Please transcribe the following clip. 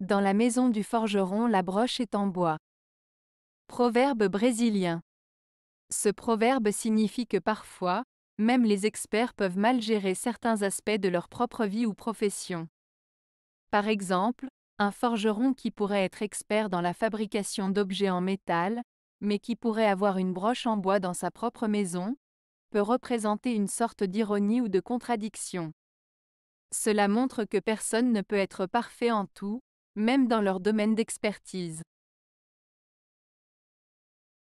Dans la maison du forgeron la broche est en bois. Proverbe brésilien. Ce proverbe signifie que parfois, même les experts peuvent mal gérer certains aspects de leur propre vie ou profession. Par exemple, un forgeron qui pourrait être expert dans la fabrication d'objets en métal, mais qui pourrait avoir une broche en bois dans sa propre maison, peut représenter une sorte d'ironie ou de contradiction. Cela montre que personne ne peut être parfait en tout, même dans leur domaine d'expertise.